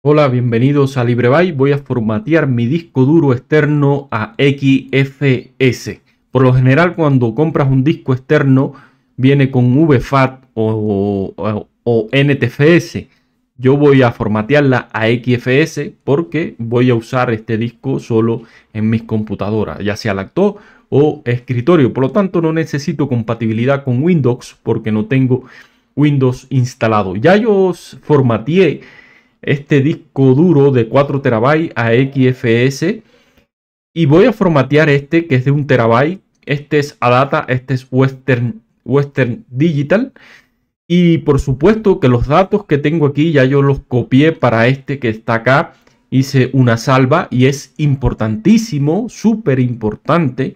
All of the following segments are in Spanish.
Hola, bienvenidos a LibreBay. Voy a formatear mi disco duro externo a XFS. Por lo general, cuando compras un disco externo, viene con VFAT o, NTFS. Yo voy a formatearla a XFS porque voy a usar este disco solo en mis computadoras, ya sea laptop o escritorio. Por lo tanto, no necesito compatibilidad con Windows porque no tengo Windows instalado. Ya yo formateé este disco duro de 4 terabytes a XFS y voy a formatear este que es de 1 terabyte. Este es ADATA, este es Western, Western Digital. Y por supuesto que los datos que tengo aquí ya yo los copié para este que está acá. Hice una salva y es importantísimo, súper importante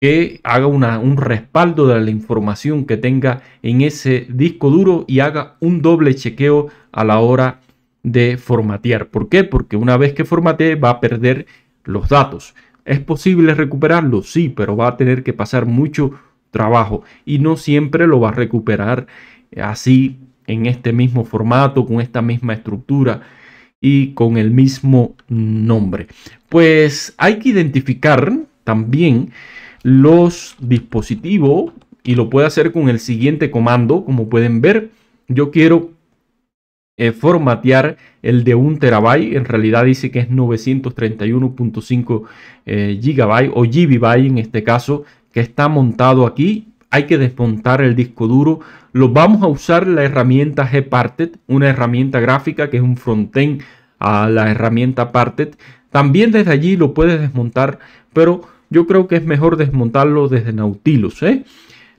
que haga un respaldo de la información que tenga en ese disco duro y haga un doble chequeo a la hora de formatear. ¿Por qué? Porque una vez que formatee va a perder los datos. ¿Es posible recuperarlo? Sí, pero va a tener que pasar mucho trabajo y no siempre lo va a recuperar eh, así en este mismo formato, con esta misma estructura y con el mismo nombre. Pues hay que identificar también los dispositivos y lo puede hacer con el siguiente comando, como pueden ver. Yo quiero eh, formatear el de un terabyte. En realidad dice que es 931.5 eh, gigabyte o gigabyte en este caso, que está montado aquí. Hay que desmontar el disco duro. Lo vamos a usar la herramienta Gparted, una herramienta gráfica que es un frontend a la herramienta Parted. También desde allí lo puedes desmontar, pero yo creo que es mejor desmontarlo desde Nautilus. ¿eh?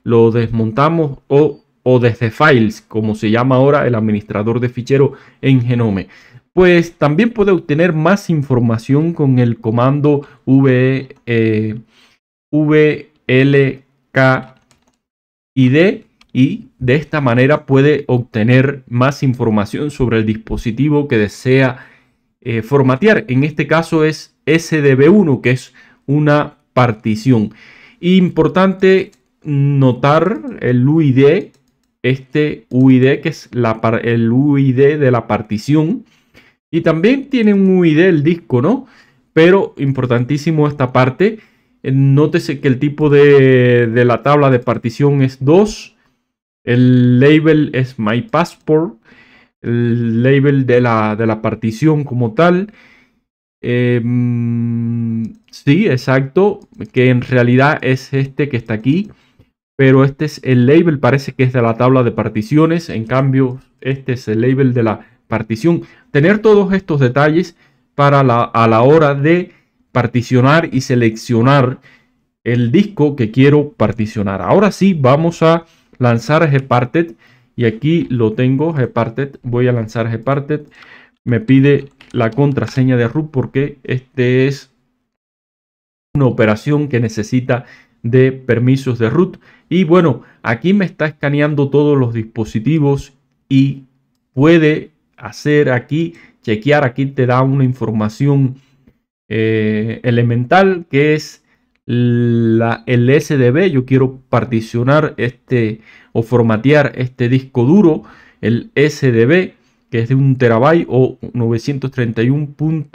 Lo desmontamos o o desde Files, como se llama ahora el administrador de fichero en Genome. Pues también puede obtener más información con el comando vlkid e, eh, y de esta manera puede obtener más información sobre el dispositivo que desea eh, formatear. En este caso es SDB1, que es una partición. Importante notar el UID este UID, que es el UID de la partición. Y también tiene un UID el disco, ¿no? Pero importantísimo esta parte. Eh, nótese que el tipo de, la tabla de partición es 2. El label es My Passport. El label de la, partición como tal. Eh, mm, sí, exacto. Que en realidad es este que está aquí pero este es el label, parece que es de la tabla de particiones, en cambio este es el label de la partición. Tener todos estos detalles para a la hora de particionar y seleccionar el disco que quiero particionar. Ahora sí, vamos a lanzar Gparted y aquí lo tengo, Gparted, voy a lanzar Gparted. Me pide la contraseña de root porque este es una operación que necesita de permisos de root. Y bueno, aquí me está escaneando todos los dispositivos y puede hacer aquí, chequear, aquí te da una información eh, elemental que es el SDB. Yo quiero particionar este o formatear este disco duro, el SDB, que es de un terabyte o 931.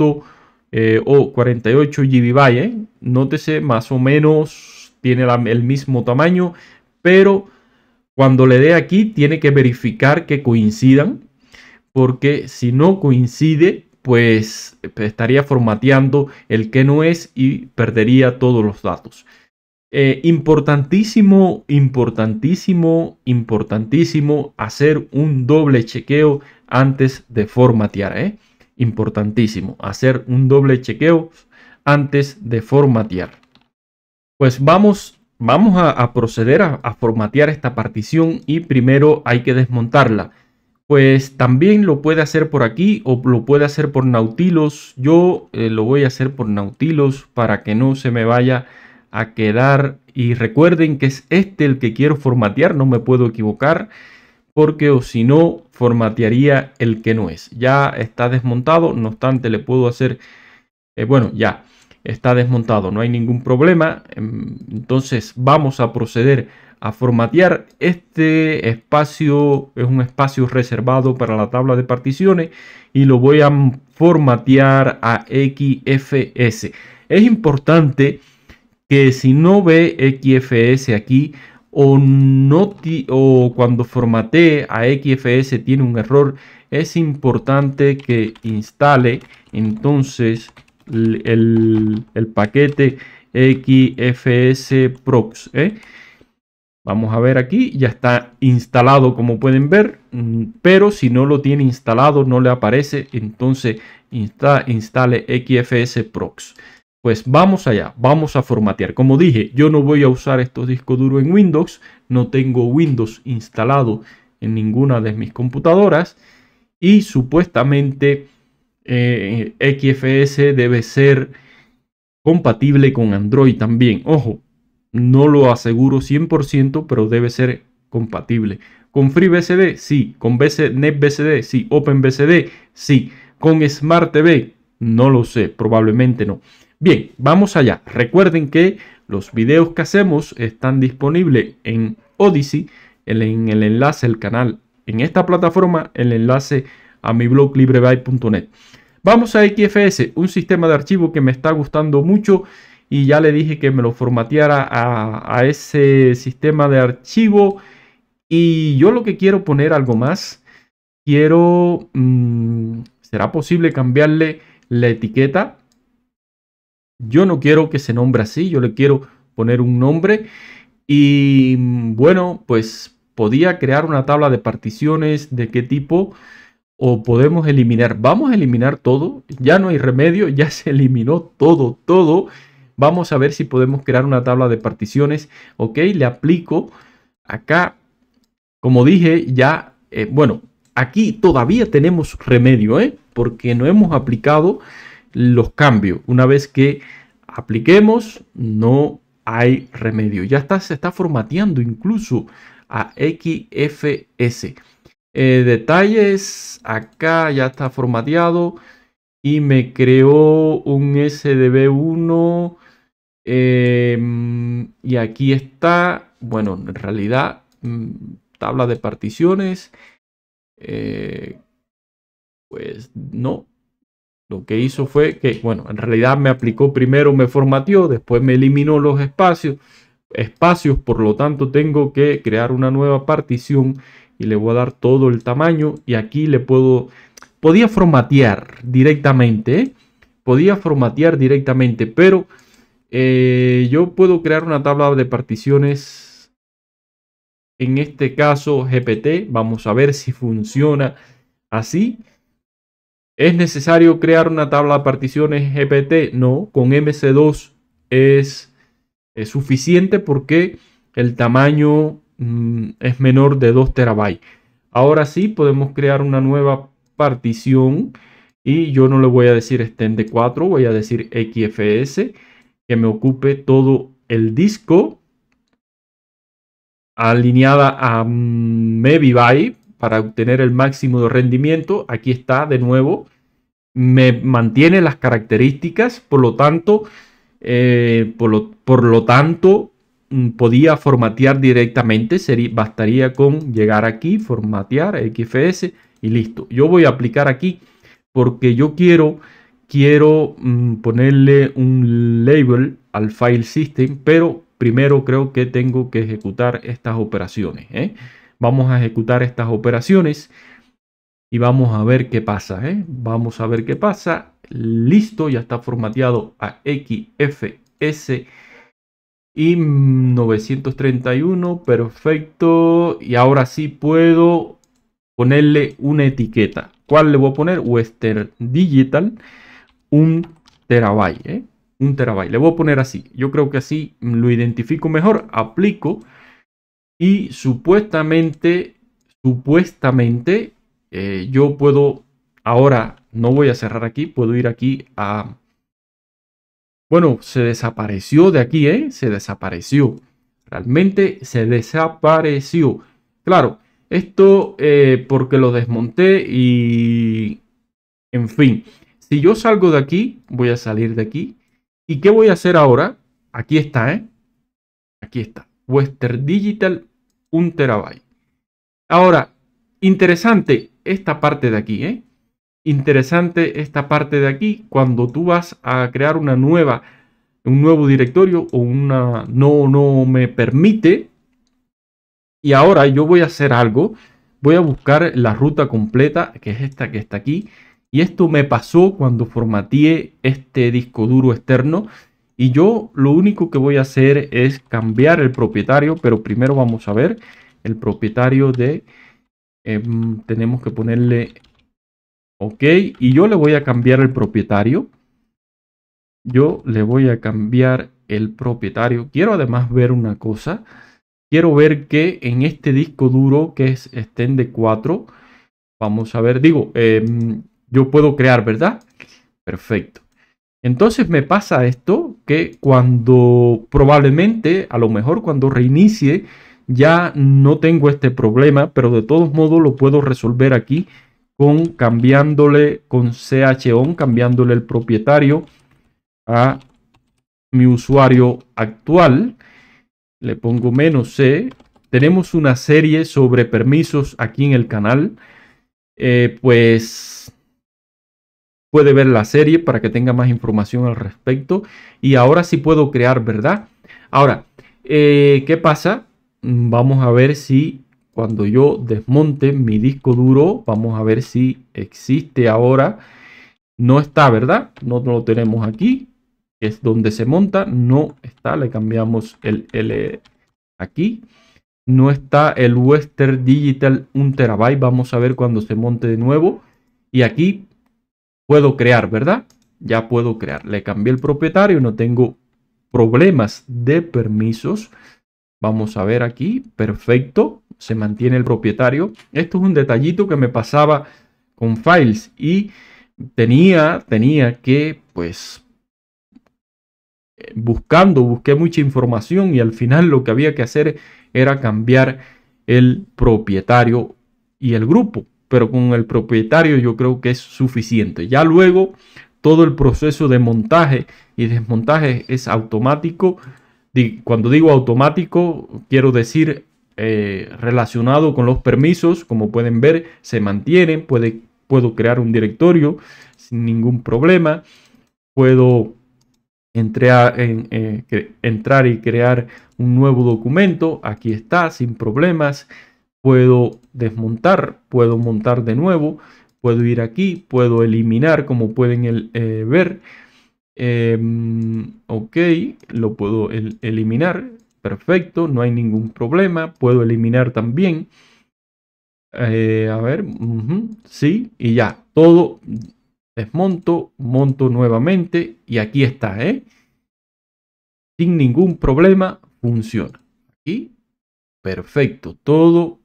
Eh, o 48 GB, ¿eh? nótese más o menos tiene el mismo tamaño, pero cuando le dé aquí tiene que verificar que coincidan, porque si no coincide, pues, pues estaría formateando el que no es y perdería todos los datos. Eh, importantísimo, importantísimo, importantísimo hacer un doble chequeo antes de formatear. ¿eh? Importantísimo hacer un doble chequeo antes de formatear. Pues vamos, vamos a, proceder a, formatear esta partición y primero hay que desmontarla. Pues también lo puede hacer por aquí o lo puede hacer por Nautilus. Yo eh, lo voy a hacer por Nautilus para que no se me vaya a quedar. Y recuerden que es este el que quiero formatear, no me puedo equivocar. Porque o si no, formatearía el que no es. Ya está desmontado, no obstante le puedo hacer... Eh, bueno, ya está desmontado, no hay ningún problema. Em, entonces vamos a proceder a formatear. Este espacio es un espacio reservado para la tabla de particiones y lo voy a formatear a XFS. Es importante que si no ve XFS aquí o, no o cuando formatee a XFS tiene un error, es importante que instale entonces el, paquete XFS Prox. ¿eh? Vamos a ver aquí, ya está instalado como pueden ver, mm, pero si no lo tiene instalado no le aparece, entonces instale XFS Prox. Pues vamos allá, vamos a formatear. Como dije, yo no voy a usar estos discos duros en Windows, no tengo Windows instalado en ninguna de mis computadoras y supuestamente eh, XFS debe ser compatible con Android también. Ojo, no lo aseguro 100%, pero debe ser compatible. ¿Con FreeBSD? Sí. ¿Con NetBSD? Sí. ¿OpenBSD? Sí. ¿Con Smart TV? No lo sé, probablemente no. Bien, vamos allá. Recuerden que los videos que hacemos están disponibles en Odyssey, en, el enlace, del canal, en esta plataforma, el enlace a mi blog libreby.net Vamos a XFS, un sistema de archivo que me está gustando mucho y ya le dije que me lo formateara a, ese sistema de archivo. Y yo lo que quiero poner algo más, quiero, mm, ¿será posible cambiarle la etiqueta? Yo no quiero que se nombre así, yo le quiero poner un nombre. Y mm, bueno, pues podía crear una tabla de particiones de qué tipo o podemos eliminar. Vamos a eliminar todo, ya no hay remedio, ya se eliminó todo, todo. Vamos a ver si podemos crear una tabla de particiones, ok, le aplico acá, como dije, ya, eh, bueno, aquí todavía tenemos remedio, ¿eh? porque no hemos aplicado los cambios. Una vez que apliquemos, no hay remedio. Ya está, se está formateando incluso a XFS. Eh, detalles, acá ya está formateado y me creó un SDB1 em, y aquí está, bueno, en realidad mm, tabla de particiones, eh, pues no. Lo que hizo fue que, bueno, en realidad me aplicó primero, me formateó, después me eliminó los espacios, espacios, por lo tanto tengo que crear una nueva partición y le voy a dar todo el tamaño y aquí le puedo, podía formatear directamente, ¿eh? podía formatear directamente, pero eh, yo puedo crear una tabla de particiones, en este caso GPT, vamos a ver si funciona así. ¿Es necesario crear una tabla de particiones GPT? No, con MC2 es, es suficiente porque el tamaño Mm, es menor de 2 terabytes. Ahora sí podemos crear una nueva partición y yo no le voy a decir extend 4, voy a decir XFS que me ocupe todo el disco alineada a mm, Mevibyte para obtener el máximo de rendimiento. Aquí está de nuevo. Me mantiene las características, por lo tanto, eh, por, por lo tanto, Mm, podía formatear directamente, sería, bastaría con llegar aquí, formatear XFS y listo. Yo voy a aplicar aquí porque yo quiero, quiero mm, ponerle un label al file system, pero primero creo que tengo que ejecutar estas operaciones. ¿eh? Vamos a ejecutar estas operaciones y vamos a ver qué pasa. ¿eh? Vamos a ver qué pasa. Listo, ya está formateado a XFS y 931, perfecto. Y ahora sí puedo ponerle una etiqueta. ¿Cuál le voy a poner? Western Digital, un terabyte. ¿eh? Un terabyte. Le voy a poner así. Yo creo que así lo identifico mejor. Aplico. Y supuestamente, supuestamente, eh, yo puedo, ahora no voy a cerrar aquí, puedo ir aquí a bueno, se desapareció de aquí, ¿eh? Se desapareció. Realmente se desapareció. Claro, esto eh, porque lo desmonté y... En fin, si yo salgo de aquí, voy a salir de aquí. ¿Y qué voy a hacer ahora? Aquí está, ¿eh? Aquí está. Western Digital 1 terabyte. Ahora, interesante esta parte de aquí, ¿eh? interesante esta parte de aquí cuando tú vas a crear una nueva, un nuevo directorio o una no, no me permite. Y ahora yo voy a hacer algo. Voy a buscar la ruta completa, que es esta que está aquí. Y esto me pasó cuando formateé este disco duro externo. Y yo lo único que voy a hacer es cambiar el propietario, pero primero vamos a ver el propietario de... Em, tenemos que ponerle Ok, y yo le voy a cambiar el propietario. Yo le voy a cambiar el propietario. Quiero además ver una cosa. Quiero ver que en este disco duro que es estén 4, vamos a ver, digo, em, yo puedo crear, ¿verdad? Perfecto. Entonces me pasa esto que cuando probablemente, a lo mejor cuando reinicie, ya no tengo este problema, pero de todos modos lo puedo resolver aquí con cambiándole con CHON, cambiándole el propietario a mi usuario actual. Le pongo menos C. Tenemos una serie sobre permisos aquí en el canal. Eh, pues puede ver la serie para que tenga más información al respecto. Y ahora sí puedo crear, ¿verdad? Ahora, eh, ¿qué pasa? Mm, vamos a ver si cuando yo desmonte mi disco duro, vamos a ver si existe ahora. No está, ¿verdad? No, lo tenemos aquí, es donde se monta. No está, le cambiamos el L aquí. No está el Western Digital 1 TB. Vamos a ver cuando se monte de nuevo. Y aquí puedo crear, ¿verdad? Ya puedo crear. Le cambié el propietario, no tengo problemas de permisos. Vamos a ver aquí, perfecto, se mantiene el propietario. Esto es un detallito que me pasaba con Files y tenía, tenía que, pues, buscando, busqué mucha información y al final lo que había que hacer era cambiar el propietario y el grupo. Pero con el propietario yo creo que es suficiente. Ya luego todo el proceso de montaje y desmontaje es automático cuando digo automático, quiero decir eh, relacionado con los permisos. Como pueden ver, se mantienen. puedo crear un directorio sin ningún problema. Puedo eh, entrar, y crear un nuevo documento. Aquí está, sin problemas. Puedo desmontar, puedo montar de nuevo. Puedo ir aquí, puedo eliminar, como pueden el, eh, ver Em, ok, lo puedo eliminar. Perfecto, no hay ningún problema. Puedo eliminar también. Eh, a ver, sí, y ya. Todo desmonto, monto nuevamente y aquí está, ¿eh? Sin ningún problema, funciona. Aquí, perfecto, todo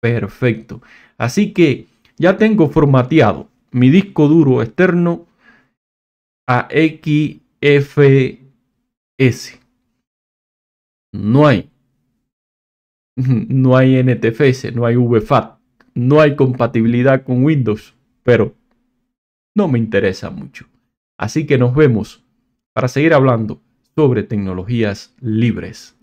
perfecto. Así que ya tengo formateado mi disco duro externo a XFS. No hay. No hay NTFS, no hay VFAT, no hay compatibilidad con Windows, pero no me interesa mucho. Así que nos vemos para seguir hablando sobre tecnologías libres.